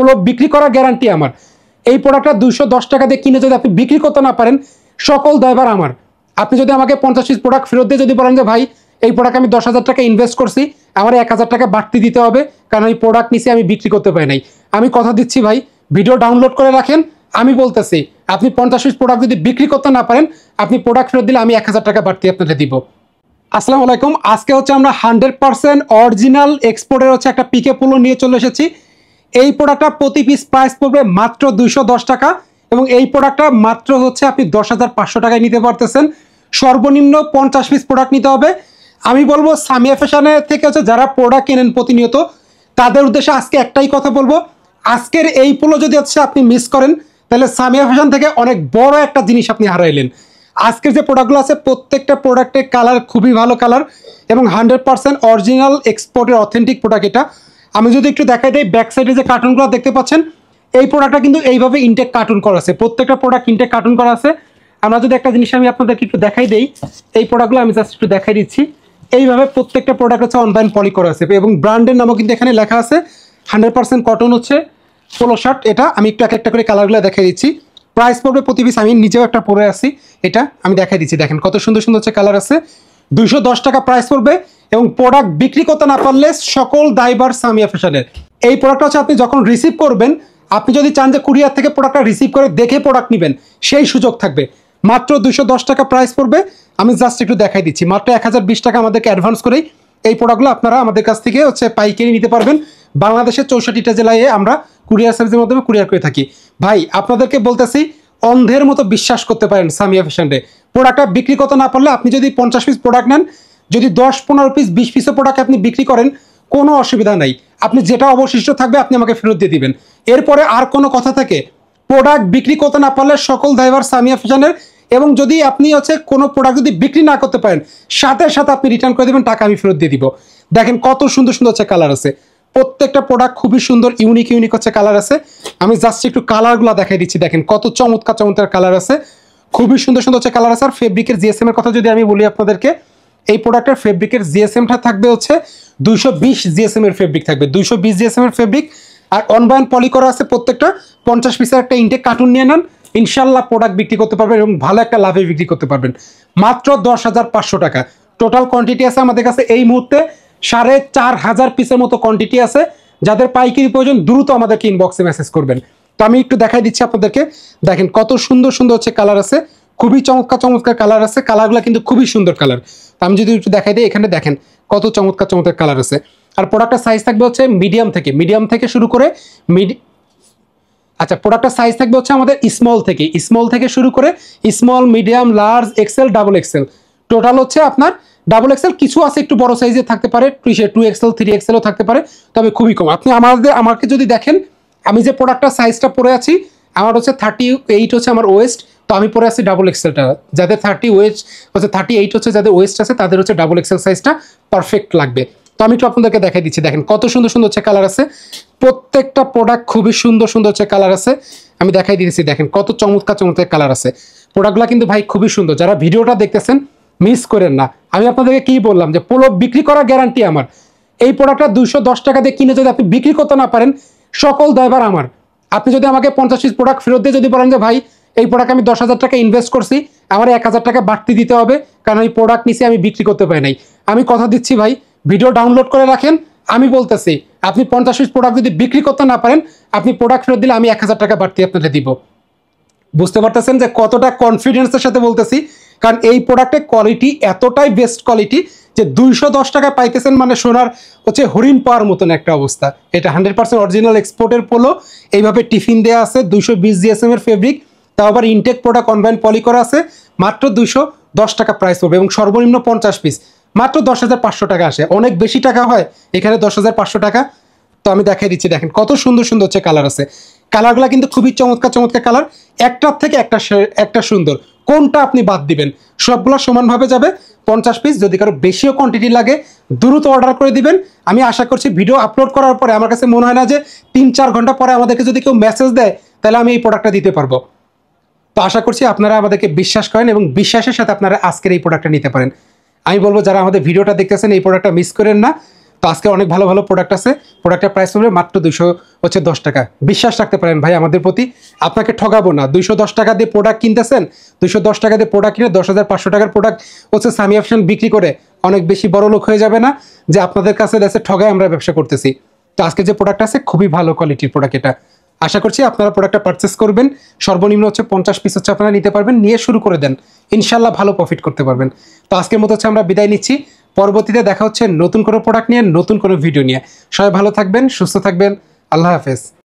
হলো বিক্রি করার গ্যারান্টি আমার এই প্রোডাক্টটা দুইশো দশ টাকা দিয়ে কিনে যদি আপনি বিক্রি করতে না পারেন সকল দয়বার আমার আপনি যদি আমাকে পঞ্চাশ পিস প্রোডাক্ট ফেরত দিয়ে যদি বলেন যে ভাই এই প্রোডাক্ট আমি দশ হাজার টাকা ইনভেস্ট করছি আমার এক হাজার টাকা বাড়তি দিতে হবে কারণ এই প্রোডাক্ট নিচে আমি বিক্রি করতে পারি নাই আমি কথা দিচ্ছি ভাই ভিডিও ডাউনলোড করে রাখেন আমি বলতেছি আপনি পঞ্চাশ পিস প্রোডাক্ট যদি বিক্রি করতে না পারেন আপনি প্রোডাক্ট ফেরত দিলে আমি এক হাজার টাকা বাড়তি আপনাকে দিব আসসালামু আলাইকুম আজকে হচ্ছে আমরা হান্ড্রেড পার্সেন্ট অরিজিনাল এক্সপোর্টের হচ্ছে একটা পিকে পোলো নিয়ে চলে এসেছি এই প্রোডাক্টটা প্রতি পিস প্রাইস পড়বে মাত্র দুইশো টাকা এবং এই প্রোডাক্টটা মাত্র হচ্ছে আপনি দশ হাজার পাঁচশো টাকায় নিতে পারতেছেন সর্বনিম্ন পঞ্চাশ পিস প্রোডাক্ট নিতে হবে আমি বলবো সামিয়া ফ্যাশনের থেকে হচ্ছে যারা প্রোডাক্ট কেনেন প্রতিনিয়ত তাদের উদ্দেশ্যে আজকে একটাই কথা বলবো আজকের এই পোলো যদি হচ্ছে আপনি মিস করেন তাহলে সামিয়া ফ্যাশন থেকে অনেক বড় একটা জিনিস আপনি হারাইলেন আজকের যে প্রোডাক্টগুলো আছে প্রত্যেকটা প্রোডাক্টের কালার খুবই ভালো কালার এবং হান্ড্রেড পারসেন্ট অরিজিনাল এক্সপোর্টের অথেন্টিক প্রোডাক্ট এটা আমি যদি একটু দেখাই দিই ব্যাক সাইডে যে কার্টুনগুলো দেখতে পাচ্ছেন এই প্রোডাক্টটা কিন্তু এইভাবে ইনটেক কার্টুন করা আছে প্রত্যেকটা প্রোডাক্ট ইনটেক কার্টুন করা আছে আমরা যদি একটা জিনিস আমি আপনাদেরকে একটু দেখাই দিই এই প্রোডাক্টগুলো আমি জাস্ট একটু দেখাই দিচ্ছি এইভাবে প্রত্যেকটা প্রোডাক্ট হচ্ছে অনলাইন পলি করা আছে এবং ব্র্যান্ডের নামও কিন্তু এখানে লেখা আছে হান্ড্রেড পার্সেন্ট কটন হচ্ছে পোলো শার্ট এটা আমি একটু এক একটা করে কালারগুলো দেখাই দিচ্ছি প্রাইস পড়বে প্রতি পিস আমি নিজেও একটা পরে আছি এটা আমি দেখাই দিচ্ছি দেখেন কত সুন্দর সুন্দর হচ্ছে কালার আছে দুইশো টাকা প্রাইস পড়বে এবং প্রোডাক্ট বিক্রি করতে না পারলে সকল দায়বার সামিয়া ফ্যাশনের এই প্রোডাক্টটা হচ্ছে আপনি যখন রিসিভ করবেন আপনি যদি চান যে কুরিয়ার থেকে প্রোডাক্টটা রিসিভ করে দেখে প্রোডাক্ট নেবেন সেই সুযোগ থাকবে মাত্র দুশো টাকা প্রাইস পড়বে আমি জাস্ট একটু দেখাই দিচ্ছি মাত্র এক টাকা আমাদেরকে অ্যাডভান্স করেই এই প্রোডাক্টগুলো আপনারা আমাদের কাছ থেকে হচ্ছে পাইকারি নিতে পারবেন বাংলাদেশের চৌষট্টিটা জেলায় আমরা কুরিয়ার সার্ভিসের মাধ্যমে কুরিয়ার করে থাকি ভাই আপনাদেরকে বলতেছি অন্ধের মতো বিশ্বাস করতে পারেন সামিয়া ফ্যাশন প্রোডাক্টটা বিক্রি করতে না পারলে আপনি যদি পঞ্চাশ পিস প্রোডাক্ট নেন যদি দশ পনেরো পিস বিশ পিসের প্রোডাক্ট আপনি বিক্রি করেন কোনো অসুবিধা নাই আপনি যেটা অবশিষ্ট থাকবে আপনি আমাকে ফেরত দিয়ে দিবেন এরপরে আর কোনো কথা থাকে প্রোডাক্ট বিক্রি করতে না পারলে সকল ড্রাইভার সামিয়া ফ্যাশনের এবং যদি আপনি হচ্ছে কোনো প্রোডাক্ট যদি বিক্রি না করতে পারেন সাথে সাথে আপনি রিটার্ন করে দেবেন টাকা আমি ফেরত দিয়ে দিব দেখেন কত সুন্দর সুন্দর হচ্ছে কালার আছে প্রত্যেকটা প্রোডাক্ট খুবই সুন্দর ইউনিক ইউনিক হচ্ছে কালার আছে আমি জাস্ট একটু কালারগুলো দেখাই দিচ্ছি দেখেন কত চমৎকার চমৎকার কালার আছে খুবই সুন্দর সুন্দর হচ্ছে কালার আছে আর ফেব্রিকের জিএসএম এর কথা যদি আমি বলি আপনাদেরকে এই প্রোডাক্টের ফেব্রিকের জিএসএমটা থাকবে হচ্ছে দুইশো বিশ জিএসএম এর ফেব্রিক থাকবে দুইশো বিশ জিএসএম এর ফেব্রিক আর অনবায়ন পলি করা আছে প্রত্যেকটা পঞ্চাশ পিসের একটা ইনটেক কার্টুন নিয়ে নেন ইনশাল্লাহ প্রোডাক্ট বিক্রি করতে পারবেন এবং ভালো একটা লাভে বিক্রি করতে পারবেন মাত্র দশ হাজার পাঁচশো টাকা টোটাল কোয়ান্টিটি আছে আমাদের কাছে এই মুহূর্তে সাড়ে চার হাজার পিসের মতো কোয়ান্টিটি আছে যাদের পাইকারি প্রয়োজন দ্রুত আমাদেরকে ইনবক্সে মেসেজ করবেন তো আমি একটু দেখাই দিচ্ছি আপনাদেরকে দেখেন কত সুন্দর সুন্দর হচ্ছে কালার আছে খুবই চমৎকার চমৎকার কালার আছে কালারগুলো কিন্তু খুবই সুন্দর কালার তো আমি যদি একটু দেখাই দিই এখানে দেখেন কত চমৎকার চমৎকার কালার আছে আর প্রোডাক্টের সাইজ থাকবে হচ্ছে মিডিয়াম থেকে মিডিয়াম থেকে শুরু করে মিড আচ্ছা প্রোডাক্টের সাইজ থাকবে হচ্ছে আমাদের স্মল থেকে স্মল থেকে শুরু করে small medium large XL double XL total হচ্ছে আপনার ডাবল এক্সেল কিছু আছে একটু বড় সাইজে থাকতে পারে টু এক্সেল থ্রি এক্সেলও থাকতে পারে তবে খুবই কম আপনি আমাদের আমাকে যদি দেখেন আমি যে প্রোডাক্টটা সাইজটা পরে আছি আমার হচ্ছে থার্টি এইট হচ্ছে আমার ওয়েস্ট তো আমি পরে আছি ডাবল এক্সেলটা যাদের থার্টি ওয়েস্ট হচ্ছে থার্টি এইট হচ্ছে যাদের ওয়েস্ট আছে তাদের হচ্ছে ডাবল এক্সেল সাইজটা পারফেক্ট লাগবে তো আমি একটু আপনাদেরকে দেখাই দিচ্ছি দেখেন কত সুন্দর সুন্দর হচ্ছে কালার আছে প্রত্যেকটা প্রোডাক্ট খুবই সুন্দর সুন্দর হচ্ছে কালার আছে আমি দেখাই দিয়েছি দেখেন কত চমৎকার চমৎকার কালার আছে প্রোডাক্টগুলো কিন্তু ভাই খুবই সুন্দর যারা ভিডিওটা দেখতেছেন মিস করেন না আমি আপনাদেরকে কি বললাম যে পোলো বিক্রি করা গ্যারান্টি আমার এই প্রোডাক্টটা দুশো টাকা দিয়ে কিনে যদি আপনি বিক্রি করতে না পারেন সকল দয়বার আমার আপনি যদি আমাকে পঞ্চাশ পিস প্রোডাক্ট ফেরত দিয়ে যদি বলেন যে ভাই এই প্রোডাক্ট আমি দশ হাজার টাকা ইনভেস্ট করছি আমার এক হাজার টাকা বাড়তি দিতে হবে কারণ ওই প্রোডাক্ট নিচে আমি বিক্রি করতে পারি নাই আমি কথা দিচ্ছি ভাই ভিডিও ডাউনলোড করে রাখেন আমি বলতেছি আপনি পঞ্চাশ পিস প্রোডাক্ট যদি বিক্রি করতে না পারেন আপনি প্রোডাক্ট ফেরত দিলে আমি এক হাজার টাকা বাড়তি আপনাকে দিব বুঝতে পারতেছেন যে কতটা কনফিডেন্সের সাথে বলতেছি কারণ এই প্রোডাক্টের কোয়ালিটি এতটাই বেস্ট কোয়ালিটি যে দুইশো দশ টাকা পাইতেছেন মানে সোনার হচ্ছে হরিণ পাওয়ার মতন একটা অবস্থা এটা হান্ড্রেড পার্সেন্ট অরিজিনাল এক্সপোর্টের পোলো এইভাবে টিফিন দেওয়া আছে দুইশো বিশ জিএসএম এর ফেব্রিক তাও আবার ইনটেক প্রোডাক্ট অনবাইন পলি করা আছে মাত্র দুইশো দশ টাকা প্রাইস পড়বে এবং সর্বনিম্ন পঞ্চাশ পিস মাত্র দশ হাজার পাঁচশো টাকা আসে অনেক বেশি টাকা হয় এখানে দশ হাজার পাঁচশো টাকা তো আমি দেখাই দিচ্ছি দেখেন কত সুন্দর সুন্দর হচ্ছে কালার আছে কালারগুলো কিন্তু খুবই চমৎকার চমৎকার কালার একটার থেকে একটা একটা সুন্দর কোনটা আপনি বাদ দিবেন সবগুলো সমানভাবে যাবে পঞ্চাশ পিস যদি কারো বেশিও কোয়ান্টিটি লাগে দ্রুত অর্ডার করে দিবেন আমি আশা করছি ভিডিও আপলোড করার পরে আমার কাছে মনে হয় না যে তিন চার ঘন্টা পরে আমাদেরকে যদি কেউ মেসেজ দেয় তাহলে আমি এই প্রোডাক্টটা দিতে পারবো তো আশা করছি আপনারা আমাদেরকে বিশ্বাস করেন এবং বিশ্বাসের সাথে আপনারা আজকের এই প্রোডাক্টটা নিতে পারেন আমি বলবো যারা আমাদের ভিডিওটা দেখতেছেন এই প্রোডাক্টটা মিস করেন না তো আজকে অনেক ভালো ভালো প্রোডাক্ট আছে প্রোডাক্টের প্রাইস হবে মাত্র দুশো হচ্ছে দশ টাকা বিশ্বাস রাখতে পারেন ভাই আমাদের প্রতি আপনাকে ঠকাবো না দুইশো দশ টাকা দিয়ে প্রোডাক্ট কিনতেছেন দুইশো দশ টাকা দিয়ে প্রোডাক্ট কিনে দশ হাজার পাঁচশো টাকার প্রোডাক্ট হচ্ছে সামি অপশন বিক্রি করে অনেক বেশি বড় লোক হয়ে যাবে না যে আপনাদের কাছে দেশে ঠগায় আমরা ব্যবসা করতেছি তো আজকে যে প্রোডাক্ট আছে খুবই ভালো কোয়ালিটির প্রোডাক্ট এটা আশা করছি আপনারা প্রোডাক্টটা পারচেস করবেন সর্বনিম্ন হচ্ছে পঞ্চাশ পিস হচ্ছে আপনারা নিতে পারবেন নিয়ে শুরু করে দেন ইনশাল্লাহ ভালো প্রফিট করতে পারবেন তো আজকের মতো হচ্ছে আমরা বিদায় নিচ্ছি পরবর্তীতে দেখা হচ্ছে নতুন কোনো প্রোডাক্ট নিয়ে নতুন কোনো ভিডিও নিয়ে সবাই ভালো থাকবেন সুস্থ থাকবেন আল্লাহ হাফেজ